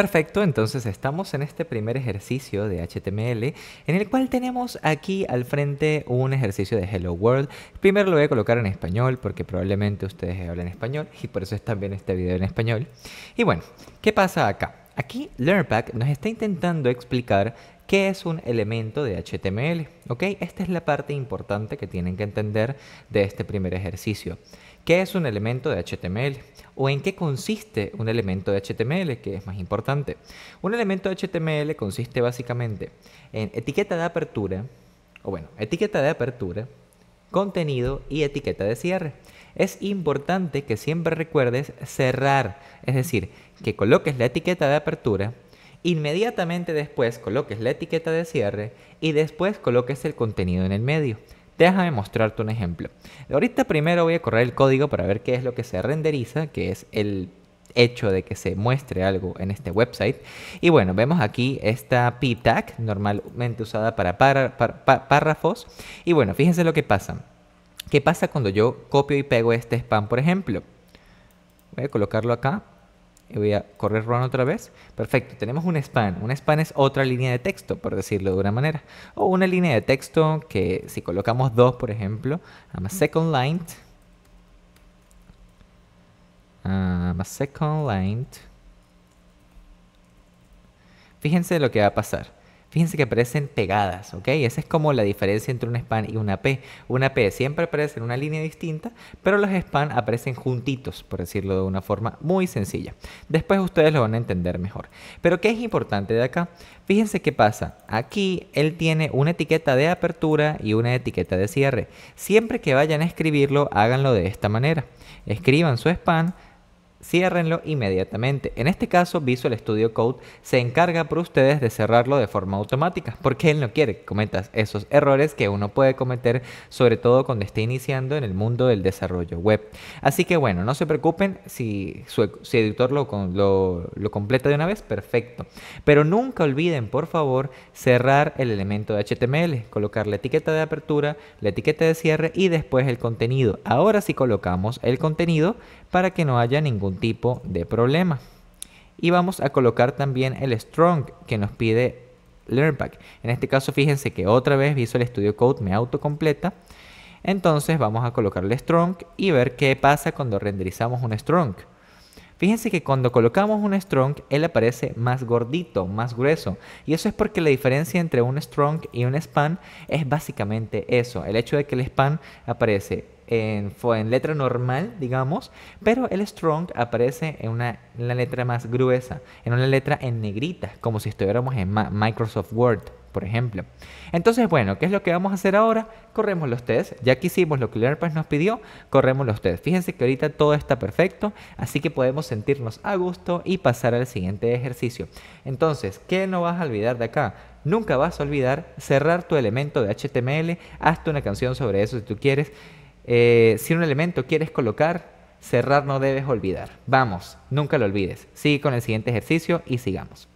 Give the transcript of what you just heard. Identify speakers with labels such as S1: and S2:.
S1: Perfecto, entonces estamos en este primer ejercicio de HTML en el cual tenemos aquí al frente un ejercicio de Hello World. Primero lo voy a colocar en español porque probablemente ustedes hablen español y por eso están viendo este video en español. Y bueno, ¿qué pasa acá? Aquí Learnpack nos está intentando explicar qué es un elemento de HTML, ¿ok? Esta es la parte importante que tienen que entender de este primer ejercicio. ¿Qué es un elemento de HTML? ¿O en qué consiste un elemento de HTML? Que es más importante. Un elemento HTML consiste básicamente en etiqueta de apertura, o bueno, etiqueta de apertura, contenido y etiqueta de cierre. Es importante que siempre recuerdes cerrar, es decir, que coloques la etiqueta de apertura, inmediatamente después coloques la etiqueta de cierre y después coloques el contenido en el medio. Déjame mostrarte un ejemplo. Ahorita primero voy a correr el código para ver qué es lo que se renderiza, que es el hecho de que se muestre algo en este website. Y bueno, vemos aquí esta p-tag, normalmente usada para, párrafos. Y bueno, fíjense lo que pasa. ¿Qué pasa cuando yo copio y pego este spam, por ejemplo? Voy a colocarlo acá y voy a correr run otra vez. Perfecto, tenemos un span. Un span es otra línea de texto, por decirlo de una manera. O una línea de texto que si colocamos dos, por ejemplo, a a second line. a a second line. Fíjense lo que va a pasar. Fíjense que aparecen pegadas, ¿ok? Esa es como la diferencia entre un span y una P. Una P siempre aparece en una línea distinta, pero los span aparecen juntitos, por decirlo de una forma muy sencilla. Después ustedes lo van a entender mejor. Pero ¿qué es importante de acá? Fíjense qué pasa. Aquí él tiene una etiqueta de apertura y una etiqueta de cierre. Siempre que vayan a escribirlo, háganlo de esta manera. Escriban su span Ciérrenlo inmediatamente. En este caso, Visual Studio Code se encarga por ustedes de cerrarlo de forma automática, porque él no quiere que cometas esos errores que uno puede cometer, sobre todo cuando esté iniciando en el mundo del desarrollo web. Así que bueno, no se preocupen si su, editor lo, lo completa de una vez, perfecto. Pero nunca olviden, por favor, cerrar el elemento de HTML, colocar la etiqueta de apertura, la etiqueta de cierre y después el contenido. Ahora sí colocamos el contenido para que no haya ningún tipo de problema. Y vamos a colocar también el strong que nos pide LearnPack. En este caso, fíjense que otra vez Visual Studio Code me autocompleta. Entonces vamos a colocar el strong y ver qué pasa cuando renderizamos un strong. Fíjense que cuando colocamos un strong, él aparece más gordito, más grueso. Y eso es porque la diferencia entre un strong y un span es básicamente eso. El hecho de que el span aparece en, en letra normal, digamos, pero el strong aparece en una, letra más gruesa, en una letra en negrita, como si estuviéramos en Microsoft Word, por ejemplo. Entonces, bueno, ¿qué es lo que vamos a hacer ahora? Corremos los tests. Ya que hicimos lo que LearnPass nos pidió, corremos los tests. Fíjense que ahorita todo está perfecto, así que podemos sentirnos a gusto y pasar al siguiente ejercicio. Entonces, ¿qué no vas a olvidar de acá? Nunca vas a olvidar cerrar tu elemento de HTML, hazte una canción sobre eso si tú quieres, eh, si un elemento quieres colocar, cerrar no debes olvidar. Vamos, nunca lo olvides. Sigue con el siguiente ejercicio y sigamos.